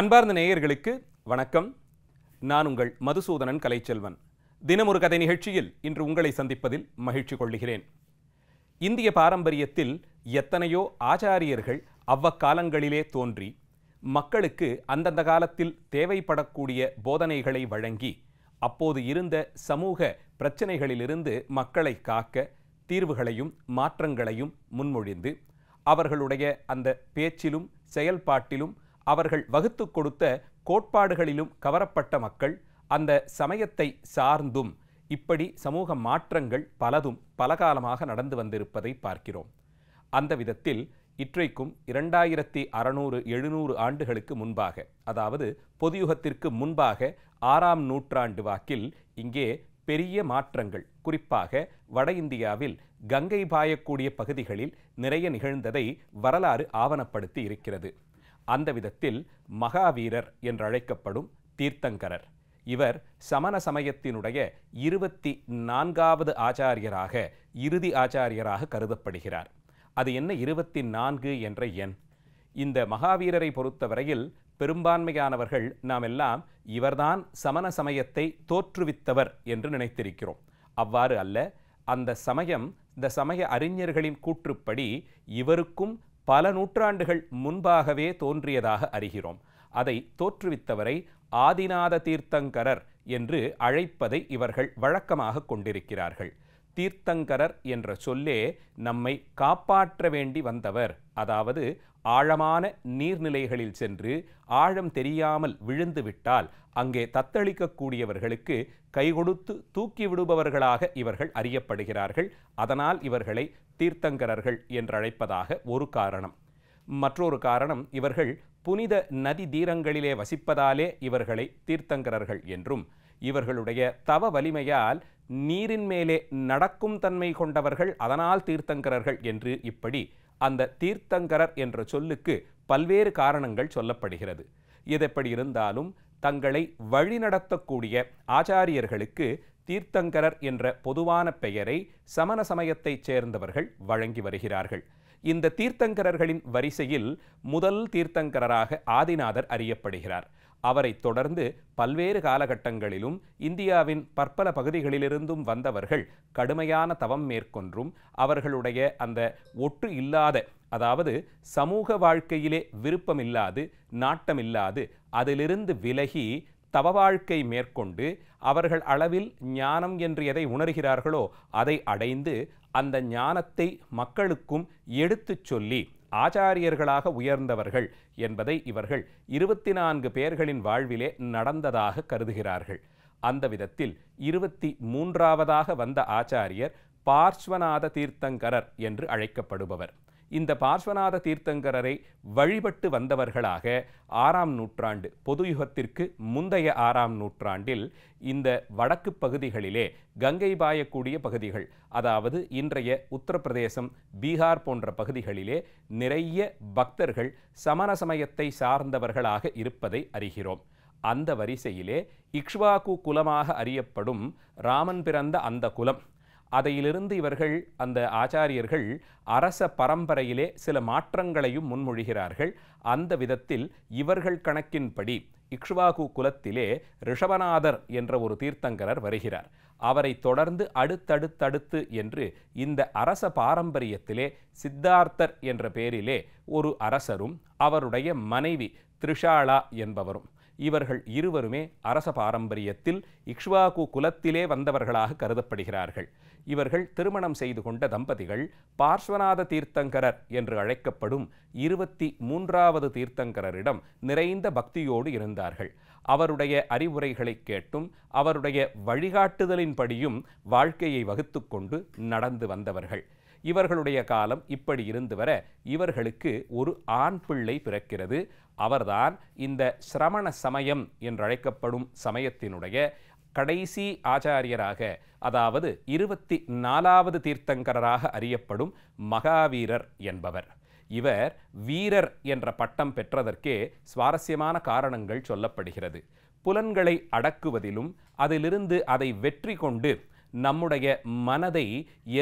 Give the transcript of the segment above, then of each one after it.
அன்பார்ந்த நேயர்களுக்கு வணக்கம் நான் உங்கள் மதுசூதனன் கலைச்செல்வன் தினமொரு கதை நிகழ்ச்சியில் இன்று உங்களை சந்திப்பதில் மகிழ்ச்சி கொள்கிறேன் இந்திய பாரம்பரியத்தில் எத்தனையோ ஆச்சாரியர்கள் அவ்வக்காலங்களிலே தோன்றி மக்களுக்கு அந்தந்த காலத்தில் தேவைப்படக்கூடிய போதனைகளை வழங்கி அப்போது இருந்த சமூக பிரச்சனைகளிலிருந்து மக்களை காக்க தீர்வுகளையும் மாற்றங்களையும் முன்மொழிந்து அவர்களுடைய அந்த பேச்சிலும் செயல்பாட்டிலும் அவர்கள் வகுத்து கொடுத்த கோட்பாடுகளிலும் கவரப்பட்ட மக்கள் அந்த சமயத்தை சார்ந்தும் இப்படி சமூக மாற்றங்கள் பலதும் பலகாலமாக நடந்து வந்திருப்பதை பார்க்கிறோம் அந்த விதத்தில் இற்றைக்கும் இரண்டாயிரத்தி அறநூறு எழுநூறு ஆண்டுகளுக்கு முன்பாக அதாவது பொதுயுகத்திற்கு முன்பாக ஆறாம் நூற்றாண்டு வாக்கில் இங்கே பெரிய மாற்றங்கள் குறிப்பாக வட இந்தியாவில் கங்கை பாயக்கூடிய பகுதிகளில் நிறைய நிகழ்ந்ததை வரலாறு ஆவணப்படுத்தி இருக்கிறது அந்த விதத்தில் மகாவீரர் என்றழைக்கப்படும் தீர்த்தங்கரர் இவர் சமண சமயத்தினுடைய இருபத்தி நான்காவது ஆச்சாரியராக இறுதி ஆச்சாரியராக கருதப்படுகிறார் அது என்ன இருபத்தி நான்கு என்ற எண் இந்த மகாவீரரை பொறுத்தவரையில் பெரும்பான்மையானவர்கள் நாம் எல்லாம் இவர்தான் சமண சமயத்தை தோற்றுவித்தவர் என்று நினைத்திருக்கிறோம் அவ்வாறு அல்ல அந்த சமயம் இந்த சமய அறிஞர்களின் கூற்றுப்படி இவருக்கும் பல நூற்றாண்டுகள் முன்பாகவே தோன்றியதாக அறிகிறோம் அதை தோற்றுவித்தவரை ஆதிநாத தீர்த்தங்கரர் என்று அழைப்பதை இவர்கள் வழக்கமாக கொண்டிருக்கிறார்கள் தீர்த்தங்கரர் என்ற சொல்லே நம்மை காப்பாற்ற வேண்டி வந்தவர் அதாவது ஆழமான நீர்நிலைகளில் சென்று ஆழம் தெரியாமல் விழுந்துவிட்டால் அங்கே தத்தளிக்கக்கூடியவர்களுக்கு கை கொடுத்து தூக்கி விடுபவர்களாக இவர்கள் அறியப்படுகிறார்கள் அதனால் இவர்களை தீர்த்தங்கரர்கள் என்றழைப்பதாக ஒரு காரணம் மற்றொரு காரணம் இவர்கள் புனித நதி தீரங்களிலே வசிப்பதாலே இவர்களை தீர்த்தங்கரர்கள் என்றும் இவர்களுடைய தவ வலிமையால் நீரின் மேலே நடக்கும் தன்மை கொண்டவர்கள் அதனால் தீர்த்தங்கரர்கள் என்று இப்படி அந்த தீர்த்தங்கரர் என்ற சொல்லுக்கு பல்வேறு காரணங்கள் சொல்லப்படுகிறது எதப்படி இருந்தாலும் தங்களை வழிநடத்தக்கூடிய ஆச்சாரியர்களுக்கு தீர்த்தங்கரர் என்ற பொதுவான பெயரை சமண சமயத்தைச் சேர்ந்தவர்கள் வழங்கி வருகிறார்கள் இந்த தீர்த்தங்கரர்களின் வரிசையில் முதல் தீர்த்தங்கரராக ஆதிநாதர் அறியப்படுகிறார் அவரைத் தொடர்ந்து பல்வேறு காலகட்டங்களிலும் இந்தியாவின் பற்பல பகுதிகளிலிருந்தும் வந்தவர்கள் கடுமையான தவம் மேற்கொன்றும் அவர்களுடைய அந்த ஒற்று இல்லாத அதாவது சமூக வாழ்க்கையிலே விருப்பமில்லாது நாட்டமில்லாது அதிலிருந்து விலகி தவ வாழ்க்கை மேற்கொண்டு அவர்கள் அளவில் ஞானம் என்று எதை உணர்கிறார்களோ அதை அடைந்து அந்த ஞானத்தை மக்களுக்கும் எடுத்துச் சொல்லி ஆச்சாரியர்களாக உயர்ந்தவர்கள் என்பதை இவர்கள் இருபத்தி நான்கு பேர்களின் வாழ்விலே நடந்ததாக கருதுகிறார்கள் அந்த விதத்தில் இருபத்தி மூன்றாவதாக வந்த ஆச்சாரியர் பார்ஸ்வநாத தீர்த்தங்கரர் என்று அழைக்கப்படுபவர் இந்த பார்ஸ்வநாத தீர்த்தங்கரரை வழிபட்டு வந்தவர்களாக ஆறாம் நூற்றாண்டு பொது யுகத்திற்கு முந்தைய ஆறாம் நூற்றாண்டில் இந்த வடக்கு பகுதிகளிலே கங்கை பாயக்கூடிய பகுதிகள் அதாவது இன்றைய உத்தரப்பிரதேசம் பீகார் போன்ற பகுதிகளிலே நிறைய பக்தர்கள் சமண சமயத்தை சார்ந்தவர்களாக இருப்பதை அறிகிறோம் அந்த வரிசையிலே இக்ஷ்வாகு குலமாக அறியப்படும் ராமன் பிறந்த அந்த குலம் அதையிலிருந்து இவர்கள் அந்த ஆச்சாரியர்கள் அரச பரம்பரையிலே சில மாற்றங்களையும் முன்மொழிகிறார்கள் அந்த விதத்தில் இவர்கள் கணக்கின்படி இக்ஷ்வாகு குலத்திலே ரிஷபநாதர் என்ற ஒரு தீர்த்தங்கரர் வருகிறார் அவரை தொடர்ந்து அடுத்தடுத்தடுத்து என்று இந்த அரச பாரம்பரியத்திலே சித்தார்த்தர் என்ற பெயரிலே ஒரு அரசரும் அவருடைய மனைவி த்ரிஷாலா என்பவரும் இவர்கள் இருவருமே அரச பாரம்பரியத்தில் இக்ஷ்வாகு குலத்திலே வந்தவர்களாக கருதப்படுகிறார்கள் இவர்கள் திருமணம் செய்து கொண்ட தம்பதிகள் பார்ஸ்வநாத தீர்த்தங்கரர் என்று அழைக்கப்படும் இருபத்தி மூன்றாவது தீர்த்தங்கரரிடம் நிறைந்த பக்தியோடு இருந்தார்கள் அவருடைய அறிவுரைகளை கேட்டும் அவருடைய வழிகாட்டுதலின்படியும் வாழ்க்கையை வகுத்து கொண்டு நடந்து வந்தவர்கள் இவர்களுடைய காலம் இப்படி இருந்து வர இவர்களுக்கு ஒரு ஆண் பிள்ளை பிறக்கிறது அவர்தான் இந்த சிரமண சமயம் என்றழைக்கப்படும் சமயத்தினுடைய கடைசி ஆச்சாரியராக அதாவது இருபத்தி நாலாவது தீர்த்தங்கரராக அறியப்படும் மகாவீரர் என்பவர் இவர் வீரர் என்ற பட்டம் பெற்றதற்கே சுவாரஸ்யமான காரணங்கள் சொல்லப்படுகிறது புலன்களை அடக்குவதிலும் அதிலிருந்து அதை வெற்றி கொண்டு நம்முடைய மனதை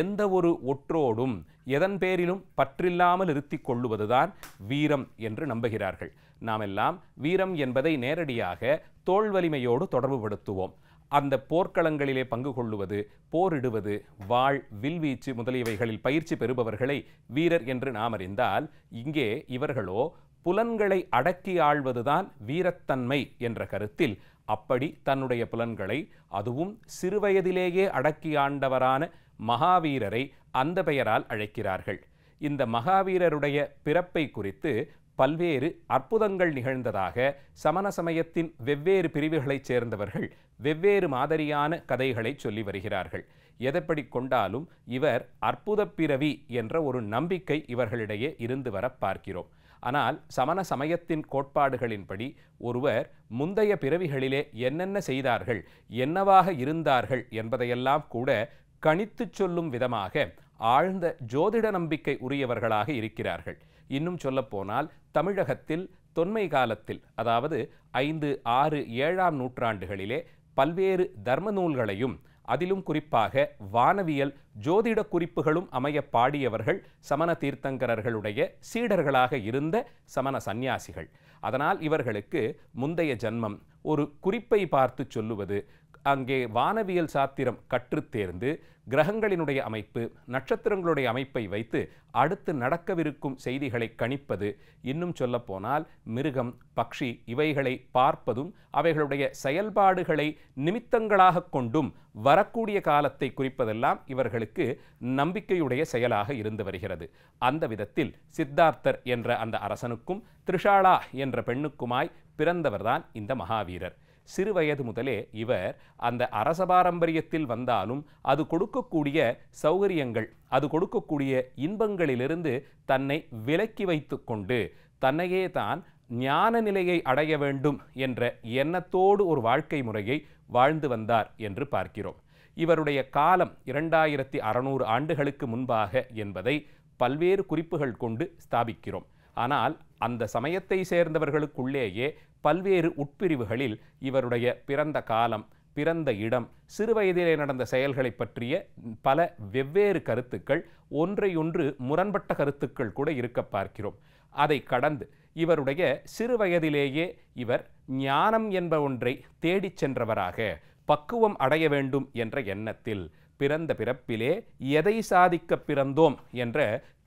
எந்த ஒரு ஒற்றோடும் எதன் பேரிலும் பற்றில்லாமல் இருத்திக் கொள்ளுவதுதான் வீரம் என்று நம்புகிறார்கள் நாமெல்லாம் வீரம் என்பதை நேரடியாக தோல் வலிமையோடு தொடர்புபடுத்துவோம் அந்த போர்க்களங்களிலே பங்கு கொள்ளுவது போரிடுவது வாழ் வில்வீச்சு முதலியவைகளில் பயிற்சி பெறுபவர்களை வீரர் என்று நாம் அறிந்தால் இங்கே இவர்களோ புலன்களை அடக்கி ஆள்வதுதான் வீரத்தன்மை என்ற கருத்தில் அப்படி தன்னுடைய புலன்களை அதுவும் சிறுவயதிலேயே அடக்கியாண்டவரான மகாவீரரை அந்த பெயரால் அழைக்கிறார்கள் இந்த மகாவீரருடைய பிறப்பை குறித்து பல்வேறு அற்புதங்கள் நிகழ்ந்ததாக சமண சமயத்தின் வெவ்வேறு பிரிவுகளைச் சேர்ந்தவர்கள் வெவ்வேறு மாதிரியான கதைகளை சொல்லி வருகிறார்கள் எதைப்படி கொண்டாலும் இவர் அற்புத பிறவி என்ற ஒரு நம்பிக்கை இவர்களிடையே இருந்து வர பார்க்கிறோம் ஆனால் சமண சமயத்தின் கோட்பாடுகளின்படி ஒருவர் முந்தைய பிறவிகளிலே என்னென்ன செய்தார்கள் என்னவாக இருந்தார்கள் என்பதையெல்லாம் கூட கணித்து சொல்லும் விதமாக ஆழ்ந்த ஜோதிட நம்பிக்கை உரியவர்களாக இருக்கிறார்கள் இன்னும் சொல்லப்போனால் தமிழகத்தில் தொன்மை காலத்தில் அதாவது ஐந்து ஆறு ஏழாம் நூற்றாண்டுகளிலே பல்வேறு தர்ம நூல்களையும் அதிலும் குறிப்பாக வானவியல் ஜோதிட குறிப்புகளும் அமைய பாடியவர்கள் சமண தீர்த்தங்கரர்களுடைய சீடர்களாக இருந்த சமண சந்நியாசிகள் அதனால் இவர்களுக்கு முந்தைய ஜன்மம் ஒரு குறிப்பை பார்த்து சொல்லுவது அங்கே வானவியல் சாத்திரம் கற்றுத் தேர்ந்து கிரகங்களினுடைய அமைப்பு நட்சத்திரங்களுடைய அமைப்பை வைத்து அடுத்து நடக்கவிருக்கும் செய்திகளை கணிப்பது இன்னும் சொல்லப்போனால் மிருகம் பக்ஷி இவைகளை பார்ப்பதும் அவைகளுடைய செயல்பாடுகளை நிமித்தங்களாக கொண்டும் வரக்கூடிய காலத்தை குறிப்பதெல்லாம் இவர்களுக்கு நம்பிக்கையுடைய செயலாக இருந்து வருகிறது அந்த விதத்தில் சித்தார்த்தர் என்ற அந்த அரசனுக்கும் த்ரிஷாலா என்ற பெண்ணுக்குமாய் பிறந்தவர்தான் இந்த மகாவீரர் சிறு வயது முதலே இவர் அந்த அரச பாரம்பரியத்தில் வந்தாலும் அது கொடுக்கக்கூடிய சௌகரியங்கள் அது கொடுக்கக்கூடிய இன்பங்களிலிருந்து தன்னை விலக்கி வைத்து கொண்டு தன்னையே தான் ஞான நிலையை அடைய வேண்டும் என்ற எண்ணத்தோடு ஒரு வாழ்க்கை முறையை வாழ்ந்து வந்தார் என்று பார்க்கிறோம் இவருடைய காலம் இரண்டாயிரத்தி அறநூறு ஆண்டுகளுக்கு முன்பாக என்பதை பல்வேறு குறிப்புகள் கொண்டு ஸ்தாபிக்கிறோம் ஆனால் அந்த சமயத்தை சேர்ந்தவர்களுக்குள்ளேயே பல்வேறு உட்பிரிவுகளில் இவருடைய பிறந்த காலம் பிறந்த இடம் சிறுவயதிலே நடந்த செயல்களை பற்றிய பல வெவ்வேறு கருத்துக்கள் ஒன்றையொன்று முரண்பட்ட கருத்துக்கள் கூட இருக்க பார்க்கிறோம் அதை கடந்து இவருடைய சிறுவயதிலேயே இவர் ஞானம் என்ப ஒன்றை தேடிச் சென்றவராக பக்குவம் அடைய வேண்டும் என்ற எண்ணத்தில் பிறந்த பிறப்பிலே எதை சாதிக்க பிறந்தோம் என்ற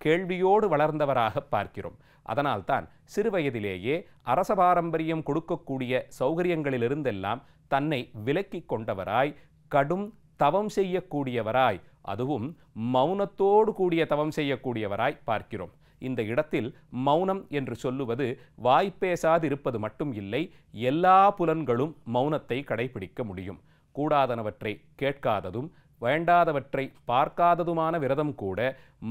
கேள்வியோடு வளர்ந்தவராக பார்க்கிறோம் அதனால்தான் சிறுவயதிலேயே அரச பாரம்பரியம் கொடுக்கக்கூடிய சௌகரியங்களிலிருந்தெல்லாம் தன்னை விலக்கி கொண்டவராய் கடும் தவம் செய்யக்கூடியவராய் அதுவும் மௌனத்தோடு கூடிய தவம் செய்யக்கூடியவராய் பார்க்கிறோம் இந்த இடத்தில் மௌனம் என்று சொல்லுவது வாய்ப்பேசாதிருப்பது மட்டும் இல்லை எல்லா புலன்களும் மௌனத்தை கடைபிடிக்க முடியும் கூடாதனவற்றை கேட்காததும் வேண்டாதவற்றை பார்க்காததுமான விரதம் கூட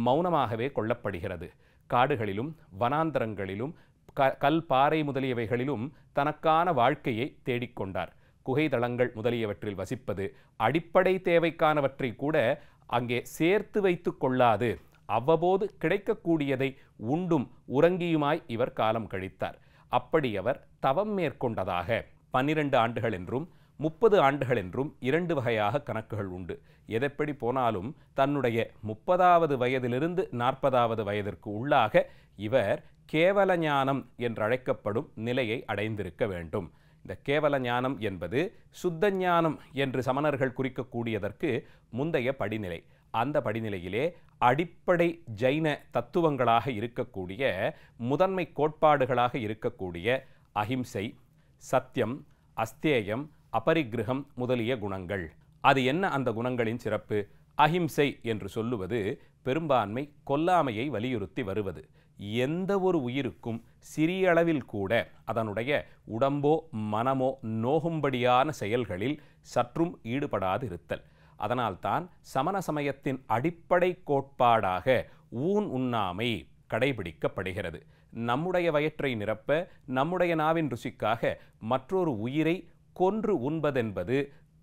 மௌனமாகவே கொள்ளப்படுகிறது காடுகளிலும் வனாந்தரங்களிலும் க கல் பாறை முதலியவைகளிலும் தனக்கான வாழ்க்கையை தேடிக்கொண்டார் குகைதளங்கள் முதலியவற்றில் வசிப்பது அடிப்படை தேவைக்கானவற்றை கூட அங்கே சேர்த்து வைத்து கொள்ளாது அவ்வப்போது கிடைக்கக்கூடியதை உண்டும் உறங்கியுமாய் இவர் காலம் கழித்தார் அப்படி அவர் தவம் மேற்கொண்டதாக பன்னிரண்டு ஆண்டுகள் என்றும் முப்பது ஆண்டுகள் என்றும் இரண்டு வகையாக கணக்குகள் உண்டு எதைப்படி போனாலும் தன்னுடைய முப்பதாவது வயதிலிருந்து நாற்பதாவது வயதிற்கு உள்ளாக இவர் கேவல ஞானம் என்றழைக்கப்படும் நிலையை அடைந்திருக்க வேண்டும் இந்த கேவல ஞானம் என்பது சுத்த ஞானம் என்று சமணர்கள் குறிக்கக்கூடியதற்கு முந்தைய படிநிலை அந்த படிநிலையிலே அடிப்படை ஜைன தத்துவங்களாக இருக்கக்கூடிய முதன்மை கோட்பாடுகளாக இருக்கக்கூடிய அஹிம்சை சத்தியம் அஸ்தேயம் அபரிக்கிரகம் முதலிய குணங்கள் அது என்ன அந்த குணங்களின் சிறப்பு அஹிம்சை என்று சொல்லுவது பெரும்பான்மை கொல்லாமையை வலியுறுத்தி வருவது எந்த ஒரு உயிருக்கும் சிறிய அளவில் கூட அதனுடைய உடம்போ மனமோ நோகும்படியான செயல்களில் சற்றும் ஈடுபடாது இருத்தல் அதனால்தான் சமண சமயத்தின் அடிப்படை கோட்பாடாக ஊன் உண்ணாமை கடைபிடிக்கப்படுகிறது நம்முடைய வயிற்றை நிரப்ப நம்முடைய நாவின் ருசிக்காக மற்றொரு உயிரை கொன்று உண்பதென்பது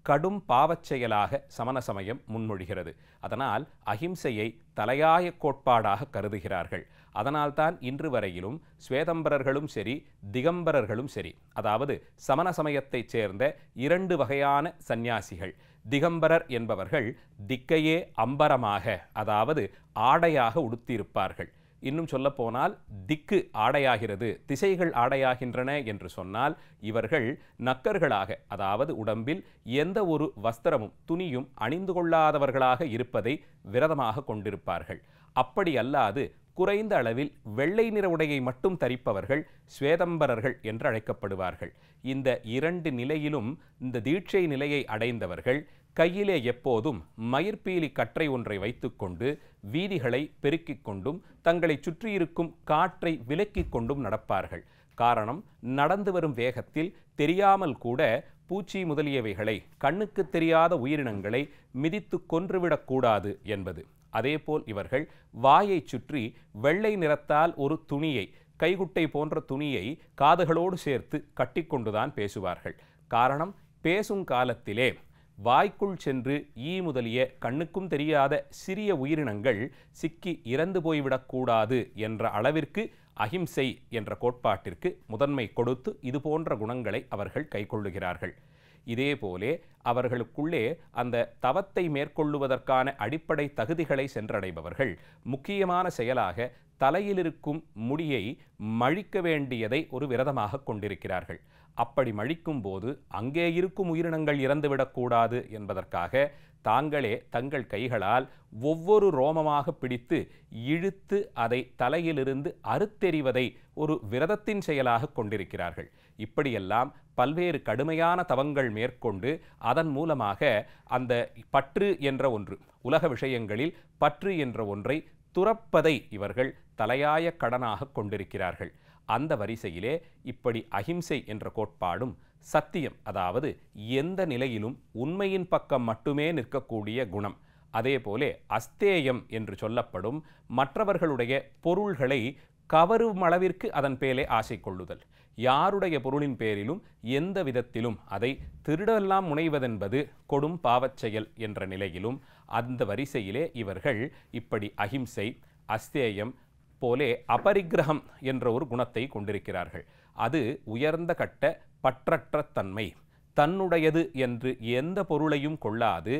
கடும் பாவச் செயலாக சமண சமயம் முன்மொழிகிறது அதனால் அஹிம்சையை தலையாய கோட்பாடாக கருதுகிறார்கள் அதனால்தான் இன்று வரையிலும் ஸ்வேதம்பரர்களும் சரி திகம்பரர்களும் சரி அதாவது சமண சமயத்தைச் சேர்ந்த இரண்டு வகையான சந்நியாசிகள் திகம்பரர் என்பவர்கள் திக்கையே அம்பரமாக அதாவது ஆடையாக உடுத்தியிருப்பார்கள் இன்னும் சொல்லப்போனால் திக்கு ஆடையாகிறது திசைகள் ஆடையாகின்றன என்று சொன்னால் இவர்கள் நக்கர்களாக அதாவது உடம்பில் எந்த ஒரு வஸ்திரமும் துணியும் அணிந்து கொள்ளாதவர்களாக இருப்பதை விரதமாக கொண்டிருப்பார்கள் அப்படி அல்லாது குறைந்த அளவில் வெள்ளை நிற உடையை மட்டும் தரிப்பவர்கள் ஸ்வேதம்பரர்கள் என்று அழைக்கப்படுவார்கள் இந்த இரண்டு நிலையிலும் இந்த தீட்சை நிலையை அடைந்தவர்கள் கையிலே எப்போதும் மயிர்பீலி கற்றை ஒன்றை வைத்துக்கொண்டு வீதிகளை பெருக்கிக் கொண்டும் தங்களை சுற்றியிருக்கும் காற்றை விலக்கிக் கொண்டும் நடப்பார்கள் காரணம் நடந்து வரும் வேகத்தில் தெரியாமல் கூட பூச்சி முதலியவைகளை கண்ணுக்கு தெரியாத உயிரினங்களை மிதித்து கொன்றுவிடக்கூடாது என்பது அதேபோல் இவர்கள் வாயை சுற்றி வெள்ளை நிறத்தால் ஒரு துணியை கைகுட்டை போன்ற துணியை காதுகளோடு சேர்த்து கட்டிக்கொண்டுதான் பேசுவார்கள் காரணம் பேசும் காலத்திலே வாய்க்குள் சென்று ஈ முதலிய கண்ணுக்கும் தெரியாத சிறிய உயிரினங்கள் சிக்கி இறந்து போய்விடக்கூடாது என்ற அளவிற்கு அஹிம்சை என்ற கோட்பாட்டிற்கு முதன்மை கொடுத்து இதுபோன்ற குணங்களை அவர்கள் கைக்கொள்ளுகிறார்கள் இதேபோலே அவர்களுக்குள்ளே அந்த தவத்தை மேற்கொள்ளுவதற்கான அடிப்படை தகுதிகளை சென்றடைபவர்கள் முக்கியமான செயலாக தலையிலிருக்கும் முடியை மழிக்க வேண்டியதை ஒரு விரதமாக கொண்டிருக்கிறார்கள் அப்படி மழிக்கும் போது அங்கே இருக்கும் உயிரினங்கள் இறந்துவிடக்கூடாது என்பதற்காக தாங்களே தங்கள் கைகளால் ஒவ்வொரு ரோமமாக பிடித்து இழுத்து அதை தலையிலிருந்து அறுத்தெறிவதை ஒரு விரதத்தின் செயலாக கொண்டிருக்கிறார்கள் இப்படியெல்லாம் பல்வேறு கடுமையான தவங்கள் மேற்கொண்டு அதன் மூலமாக அந்த பற்று என்ற ஒன்று உலக விஷயங்களில் பற்று என்ற ஒன்றை துறப்பதை இவர்கள் தலையாய கடனாக கொண்டிருக்கிறார்கள் அந்த வரிசையிலே இப்படி அகிம்சை என்ற கோட்பாடும் சத்தியம் அதாவது எந்த நிலையிலும் உண்மையின் பக்கம் மட்டுமே நிற்கக்கூடிய குணம் அதேபோலே அஸ்தேயம் என்று சொல்லப்படும் மற்றவர்களுடைய பொருள்களை கவரும் அளவிற்கு அதன் பேலே ஆசை கொள்ளுதல் யாருடைய பொருளின் பேரிலும் எந்த விதத்திலும் அதை திருடெல்லாம் முனைவதென்பது கொடும் பாவச் செயல் என்ற நிலையிலும் அந்த வரிசையிலே இவர்கள் இப்படி அஹிம்சை அஸ்தேயம் போலே அபரிக்கிரகம் என்ற ஒரு குணத்தை கொண்டிருக்கிறார்கள் அது உயர்ந்த கட்ட பற்றற்ற தன்மை தன்னுடையது என்று எந்த பொருளையும் கொள்ளாது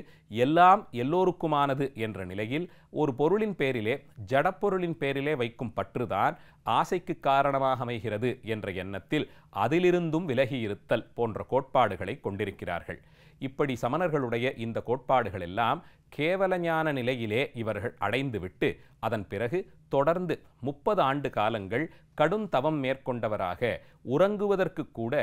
எல்லாம் எல்லோருக்குமானது என்ற நிலையில் ஒரு பொருளின் பேரிலே ஜடப்பொருளின் பேரிலே வைக்கும் பற்றுதான் ஆசைக்கு காரணமாக அமைகிறது என்ற எண்ணத்தில் அதிலிருந்தும் விலகியிருத்தல் போன்ற கோட்பாடுகளை கொண்டிருக்கிறார்கள் இப்படி சமணர்களுடைய இந்த கோட்பாடுகள் எல்லாம் கேவலஞான நிலையிலே இவர்கள் அடைந்துவிட்டு அதன் பிறகு தொடர்ந்து முப்பது ஆண்டு காலங்கள் கடும் தவம் மேற்கொண்டவராக உறங்குவதற்கு கூட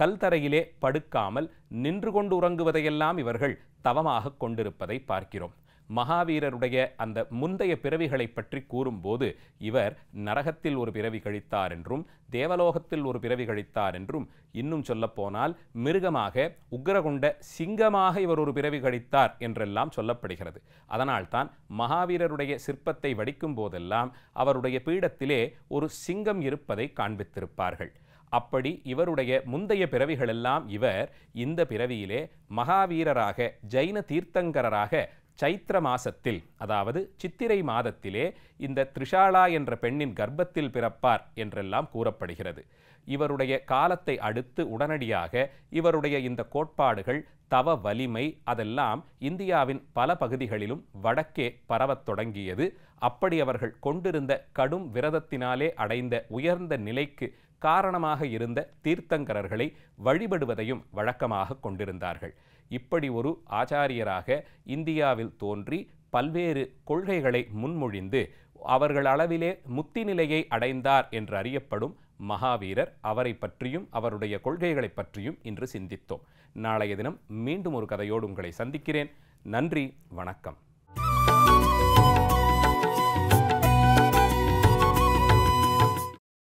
கல்தரையிலே படுக்காமல் நின்று கொண்டு உறங்குவதையெல்லாம் இவர்கள் தவமாக கொண்டிருப்பதை பார்க்கிறோம் மகாவீரருடைய அந்த முந்தைய பிறவிகளைப் பற்றி கூறும்போது இவர் நரகத்தில் ஒரு பிறவி கழித்தார் என்றும் தேவலோகத்தில் ஒரு பிறவி கழித்தார் என்றும் இன்னும் சொல்லப்போனால் மிருகமாக உக்ரகொண்ட சிங்கமாக இவர் ஒரு பிறவி கழித்தார் என்றெல்லாம் சொல்லப்படுகிறது அதனால்தான் மகாவீரருடைய சிற்பத்தை வடிக்கும் போதெல்லாம் அவருடைய பீடத்திலே ஒரு சிங்கம் இருப்பதை காண்பித்திருப்பார்கள் அப்படி இவருடைய முந்தைய பிறவிகளெல்லாம் இவர் இந்த பிறவியிலே மகாவீரராக ஜைன தீர்த்தங்கரராக சைத்திர மாசத்தில் அதாவது சித்திரை மாதத்திலே இந்த த்ரிஷாலா என்ற பெண்ணின் கர்ப்பத்தில் பிறப்பார் என்றெல்லாம் கூறப்படுகிறது இவருடைய காலத்தை அடுத்து உடனடியாக இவருடைய இந்த கோட்பாடுகள் தவ வலிமை அதெல்லாம் இந்தியாவின் பல பகுதிகளிலும் வடக்கே பரவத் தொடங்கியது அப்படி அவர்கள் கொண்டிருந்த கடும் விரதத்தினாலே அடைந்த உயர்ந்த நிலைக்கு காரணமாக இருந்த தீர்த்தங்கரர்களை வழிபடுவதையும் வழக்கமாக கொண்டிருந்தார்கள் இப்படி ஒரு ஆச்சாரியராக இந்தியாவில் தோன்றி பல்வேறு கொள்கைகளை முன்மொழிந்து அவர்கள் அளவிலே முத்தி நிலையை அடைந்தார் என்று அறியப்படும் மகாவீரர் அவரை பற்றியும் அவருடைய கொள்கைகளை பற்றியும் இன்று சிந்தித்தோம் நாளைய தினம் மீண்டும் ஒரு கதையோடு உங்களை சந்திக்கிறேன் நன்றி வணக்கம்